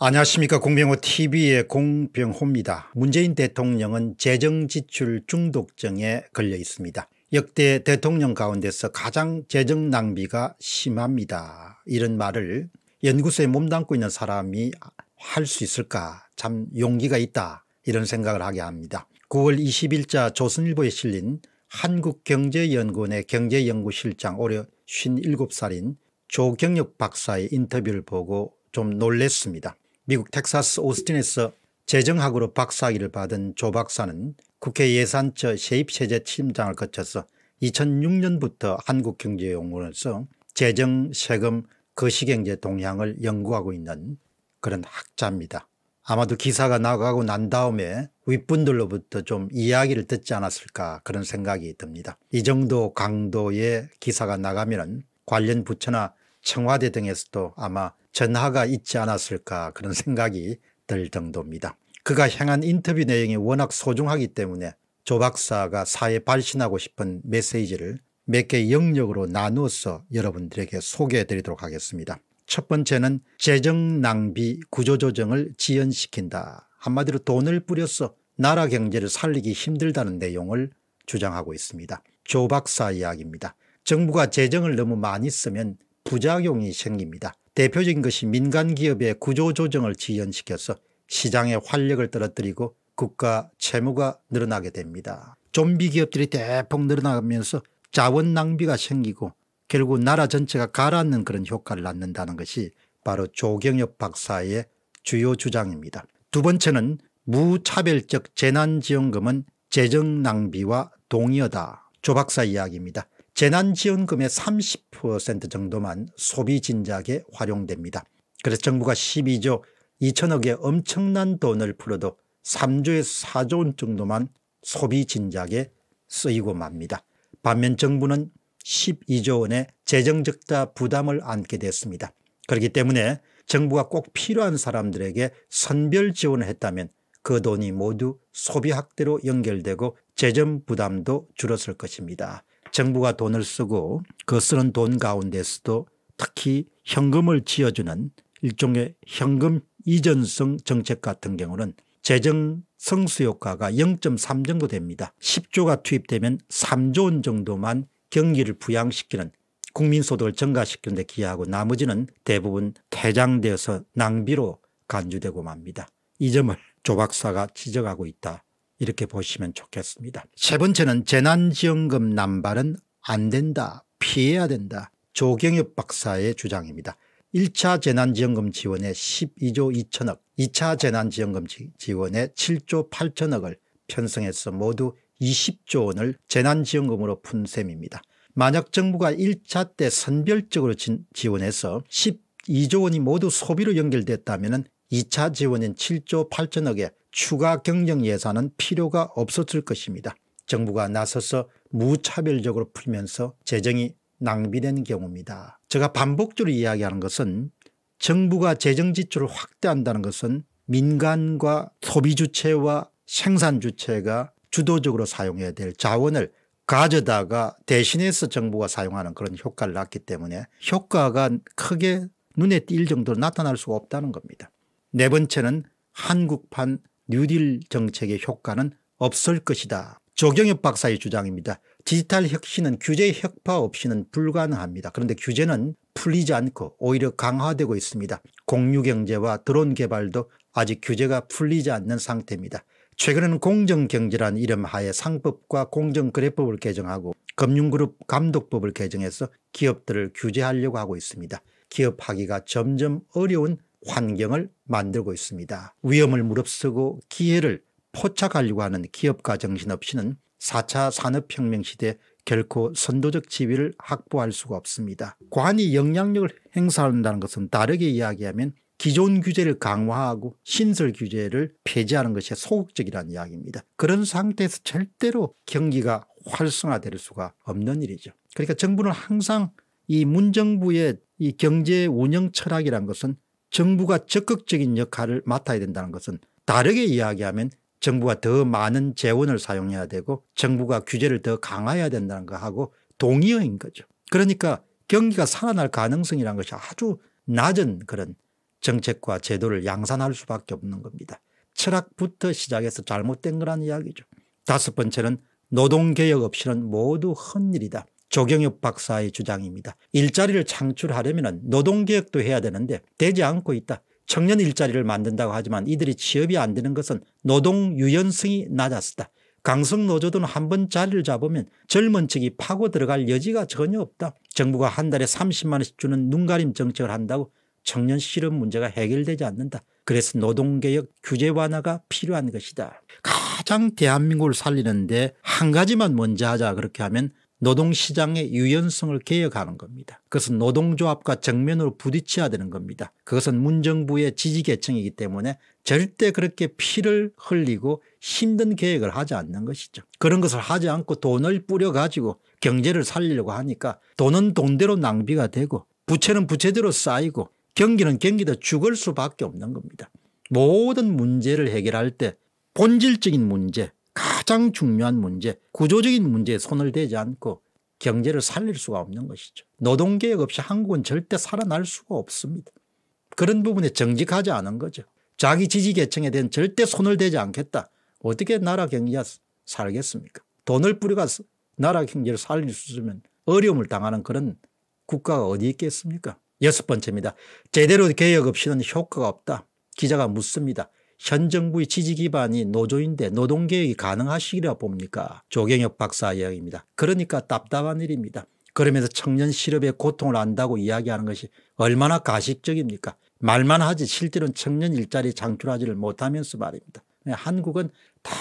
안녕하십니까 공병호TV의 공병호입니다. 문재인 대통령은 재정지출 중독증에 걸려 있습니다. 역대 대통령 가운데서 가장 재정 낭비가 심합니다. 이런 말을 연구소에 몸담고 있는 사람이 할 수 있을까 참 용기가 있다 이런 생각을 하게 합니다. 9월 20일자 조선일보에 실린 한국경제연구원의 경제연구실장 올해 57살인 조경혁 박사의 인터뷰를 보고 좀 놀랬습니다. 미국 텍사스 오스틴에서 재정학으로 박사학위를 받은 조 박사는 국회 예산처 세입세제 팀장을 거쳐서 2006년부터 한국경제연구원에서 재정, 세금, 거시경제 동향을 연구하고 있는 그런 학자입니다. 아마도 기사가 나가고 난 다음에 윗분들로부터 좀 이야기를 듣지 않았을까 그런 생각이 듭니다. 이 정도 강도의 기사가 나가면 관련 부처나 청와대 등에서도 아마 전화가 있지 않았을까 그런 생각이 들 정도입니다. 그가 향한 인터뷰 내용이 워낙 소중하기 때문에 조 박사가 사회 발신하고 싶은 메시지를 몇 개 영역으로 나누어서 여러분들에게 소개해 드리도록 하겠습니다. 첫 번째는 재정 낭비 구조조정을 지연시킨다. 한마디로 돈을 뿌려서 나라 경제를 살리기 힘들다는 내용을 주장하고 있습니다. 조 박사 이야기입니다. 정부가 재정을 너무 많이 쓰면 부작용이 생깁니다. 대표적인 것이 민간 기업의 구조조정을 지연시켜서 시장의 활력을 떨어뜨리고 국가 채무가 늘어나게 됩니다. 좀비 기업들이 대폭 늘어나면서 자원 낭비가 생기고 결국 나라 전체가 가라앉는 그런 효과를 낳는다는 것이 바로 조경엽 박사의 주요 주장입니다. 두 번째는 무차별적 재난지원금은 재정 낭비와 동의어다. 조 박사 이야기입니다. 재난지원금의 30% 정도만 소비 진작에 활용됩니다. 그래서 정부가 12조 2천억의 엄청난 돈을 풀어도 3조에서 4조 원 정도만 소비 진작에 쓰이고 맙니다. 반면 정부는 12조 원의 재정적자 부담을 안게 됐습니다. 그렇기 때문에 정부가 꼭 필요한 사람들에게 선별 지원을 했다면 그 돈이 모두 소비 확대로 연결되고 재정 부담도 줄었을 것입니다. 정부가 돈을 쓰고 그 쓰는 돈 가운데서도 특히 현금을 지어주는 일종의 현금 이전성 정책 같은 경우는 재정 성수 효과가 0.3 정도 됩니다. 10조가 투입되면 3조 원 정도만 경기를 부양시키는 국민소득을 증가시키는 데 기여하고 나머지는 대부분 퇴장되어서 낭비로 간주되고 맙니다. 이 점을 조 박사가 지적하고 있다 이렇게 보시면 좋겠습니다. 세 번째는 재난지원금 남발은 안 된다 피해야 된다 조경엽 박사의 주장입니다. 1차 재난지원금 지원에 12조 2천억 2차 재난지원금 지원에 7조 8천억을 편성해서 모두 20조 원을 재난지원금으로 푼 셈입니다. 만약 정부가 1차 때 선별적으로 지원해서 12조 원이 모두 소비로 연결됐다면 2차 지원인 7조 8천억에 추가 경정 예산은 필요가 없었을 것입니다. 정부가 나서서 무차별적으로 풀면서 재정이 낭비된 경우입니다. 제가 반복적으로 이야기하는 것은 정부가 재정 지출을 확대한다는 것은 민간과 소비 주체와 생산 주체가 주도적으로 사용해야 될 자원을 가져다가 대신해서 정부가 사용하는 그런 효과를 낳기 때문에 효과가 크게 눈에 띌 정도로 나타날 수가 없다는 겁니다. 네 번째는 한국판 뉴딜 정책의 효과는 없을 것이다. 조경엽 박사의 주장입니다. 디지털 혁신은 규제 혁파 없이는 불가능합니다. 그런데 규제는 풀리지 않고 오히려 강화되고 있습니다. 공유경제와 드론 개발도 아직 규제가 풀리지 않는 상태입니다. 최근에는 공정경제란 이름 하에 상법과 공정거래법을 개정하고 금융그룹 감독법을 개정해서 기업들을 규제하려고 하고 있습니다. 기업하기가 점점 어려운 환경을 만들고 있습니다. 위험을 무릅쓰고 기회를 포착하려고 하는 기업가 정신 없이는 4차 산업혁명 시대 결코 선도적 지위를 확보할 수가 없습니다. 관이 영향력을 행사한다는 것은 다르게 이야기하면 기존 규제를 강화하고 신설 규제를 폐지하는 것이 소극적이라는 이야기입니다. 그런 상태에서 절대로 경기가 활성화될 수가 없는 일이죠. 그러니까 정부는 항상 이 문정부의 이 경제 운영 철학이란 것은 정부가 적극적인 역할을 맡아야 된다는 것은 다르게 이야기하면 정부가 더 많은 재원을 사용해야 되고 정부가 규제를 더 강화해야 된다는 거하고 동의어인 거죠. 그러니까 경기가 살아날 가능성이라는 것이 아주 낮은 그런 정책과 제도를 양산할 수밖에 없는 겁니다. 철학부터 시작해서 잘못된 거라는 이야기죠. 다섯 번째는 노동개혁 없이는 모두 헛일이다. 조경엽 박사의 주장입니다. 일자리를 창출하려면 노동개혁도 해야 되는데 되지 않고 있다. 청년 일자리를 만든다고 하지만 이들이 취업이 안 되는 것은 노동 유연성이 낮았다. 강성노조든 한번 자리를 잡으면 젊은 층이 파고 들어갈 여지가 전혀 없다. 정부가 한 달에 30만 원씩 주는 눈가림 정책을 한다고 청년 실업 문제가 해결되지 않는다. 그래서 노동개혁 규제 완화가 필요한 것이다. 가장 대한민국을 살리는데 한 가지만 먼저 하자 그렇게 하면 노동시장의 유연성을 개혁하는 겁니다. 그것은 노동조합과 정면으로 부딪혀야 되는 겁니다. 그것은 문정부의 지지계층이기 때문에 절대 그렇게 피를 흘리고 힘든 계획을 하지 않는 것이죠. 그런 것을 하지 않고 돈을 뿌려가지고 경제를 살리려고 하니까 돈은 돈대로 낭비가 되고 부채는 부채대로 쌓이고 경기는 경기도 죽을 수밖에 없는 겁니다. 모든 문제를 해결할 때 본질적인 문제 가장 중요한 문제 구조적인 문제에 손을 대지 않고 경제를 살릴 수가 없는 것이죠. 노동개혁 없이 한국은 절대 살아날 수가 없습니다. 그런 부분에 정직하지 않은 거죠. 자기 지지계층에 대한 절대 손을 대지 않겠다. 어떻게 나라 경제가 살겠습니까 돈을 뿌려가 서 나라 경제를 살릴 수 있으면 어려움을 당하는 그런 국가가 어디 있겠습니까 여섯 번째입니다. 제대로 개혁 없이는 효과가 없다. 기자가 묻습니다. 현 정부의 지지 기반이 노조인데 노동개혁이 가능하시리라 봅니까 조경혁 박사 이야기입니다. 그러니까 답답한 일입니다. 그러면서 청년 실업의 고통을 안다고 이야기하는 것이 얼마나 가식적입니까 말만 하지 실제로는 청년 일자리 창출하지를 못하면서 말입니다. 네, 한국은 다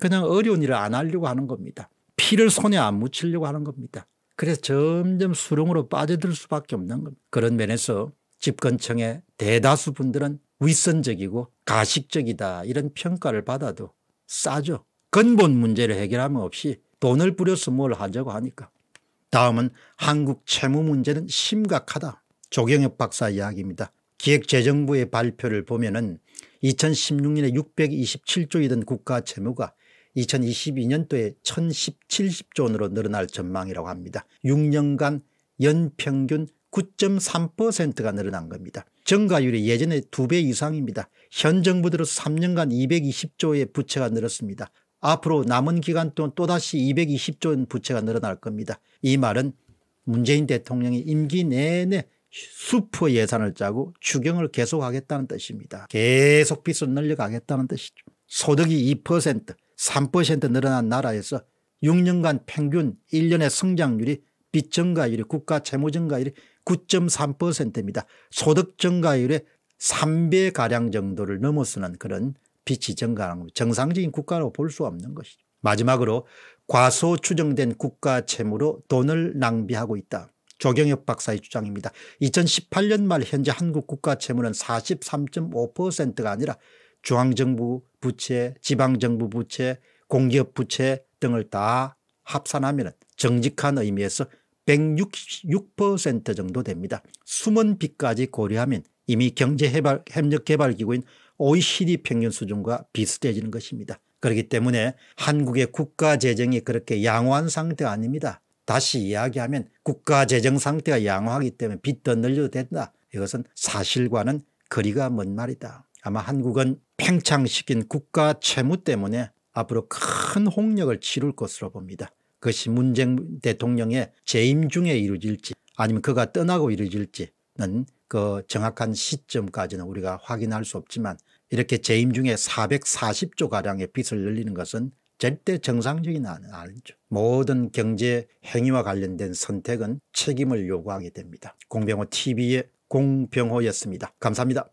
그냥 어려운 일을 안 하려고 하는 겁니다. 피를 손에 안 묻히려고 하는 겁니다. 그래서 점점 수렁으로 빠져들 수밖에 없는 겁니다. 그런 면에서 집권청의 대다수 분들은 위선적이고 가식적이다 이런 평가를 받아도 싸죠. 근본 문제를 해결함 없이 돈을 뿌려서 뭘 하자고 하니까. 다음은 한국 채무 문제는 심각하다. 조경엽 박사 이야기입니다. 기획재정부의 발표를 보면 은 2016년에 627조이던 국가 채무가 2022년도에 1017조 원으로 늘어날 전망이라고 합니다. 6년간 연평균 9.3%가 늘어난 겁니다. 증가율이 예전에두 배 이상입니다. 현 정부 들어 3년간 220조의 부채가 늘었습니다. 앞으로 남은 기간 동안 또다시 220조 의 부채가 늘어날 겁니다. 이 말은 문재인 대통령이 임기 내내 수퍼 예산을 짜고 추경을 계속하겠다는 뜻입니다. 계속 빚을 늘려가겠다는 뜻이죠. 소득이 2% 3% 늘어난 나라에서 6년간 평균 1년의 성장률이 빚 증가율이 국가 재무 증가율이 9.3%입니다. 소득 증가율의 3배가량 정도를 넘어서는 그런 빛이 증가하는 정상적인 국가로 볼 수 없는 것이죠. 마지막으로 과소 추정된 국가 채무로 돈을 낭비하고 있다. 조경혁 박사의 주장입니다. 2018년 말 현재 한국 국가 채무는 43.5%가 아니라 중앙정부 부채, 지방정부 부채, 공기업 부채 등을 다 합산하면 정직한 의미에서 166% 정도 됩니다. 숨은 빚까지 고려하면 이미 경제협력개발기구인 OECD 평균 수준과 비슷해지는 것입니다. 그렇기 때문에 한국의 국가재정이 그렇게 양호한 상태 아닙니다. 다시 이야기하면 국가재정 상태가 양호하기 때문에 빚 더 늘려도 된다. 이것은 사실과는 거리가 먼 말이다. 아마 한국은 팽창시킨 국가 채무 때문에 앞으로 큰 홍역을 치룰 것으로 봅니다. 그것이 문재인 대통령의 재임 중에 이루어질지 아니면 그가 떠나고 이루어질지는 그 정확한 시점까지는 우리가 확인할 수 없지만 이렇게 재임 중에 440조가량의 빚을 늘리는 것은 절대 정상적인 아니죠. 모든 경제 행위와 관련된 선택은 책임을 요구하게 됩니다. 공병호 TV의 공병호였습니다. 감사합니다.